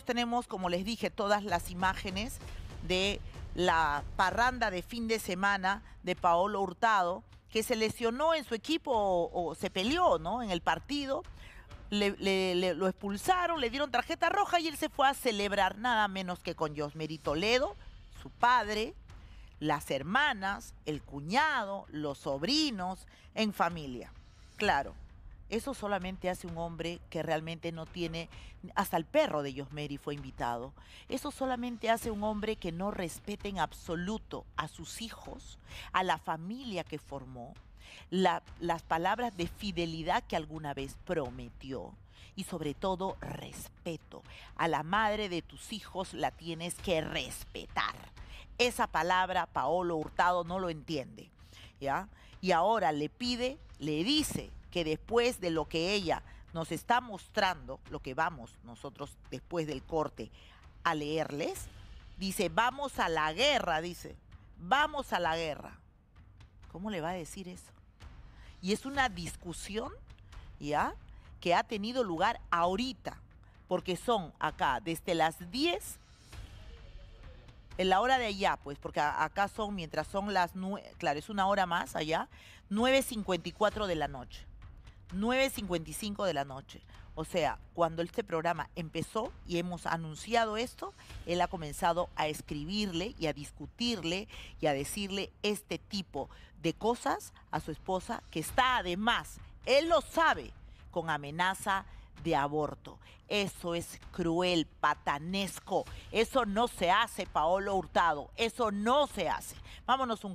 tenemos, como les dije, todas las imágenes de la parranda de fin de semana de Paolo Hurtado, que se lesionó en su equipo o, se peleó ¿no? en el partido, lo expulsaron, le dieron tarjeta roja y él se fue a celebrar nada menos que con Josmery Toledo, su padre, las hermanas, el cuñado, los sobrinos, en familia. Claro, eso solamente hace un hombre que realmente no tiene, hasta el perro de Yosmeri fue invitado. Eso solamente hace un hombre que no respete en absoluto a sus hijos, a la familia que formó, las palabras de fidelidad que alguna vez prometió y sobre todo respeto. A la madre de tus hijos la tienes que respetar. Esa palabra Paolo Hurtado no lo entiende. ¿ya? Y ahora le pide, le dice que después de lo que ella nos está mostrando, lo que vamos nosotros después del corte a leerles, dice, vamos a la guerra, dice, vamos a la guerra. ¿Cómo le va a decir eso? Y es una discusión, ¿ya? Que ha tenido lugar ahorita, porque son acá desde las 10 en la hora de allá, pues, porque acá son, mientras son las 9, claro, es una hora más allá, 9.54 de la noche. 9.55 de la noche. O sea, cuando este programa empezó y hemos anunciado esto, él ha comenzado a escribirle y a discutirle y a decirle este tipo de cosas a su esposa, que está además, él lo sabe, con amenaza de aborto. Eso es cruel, patanesco. Eso no se hace, Paolo Hurtado. Eso no se hace. Vámonos un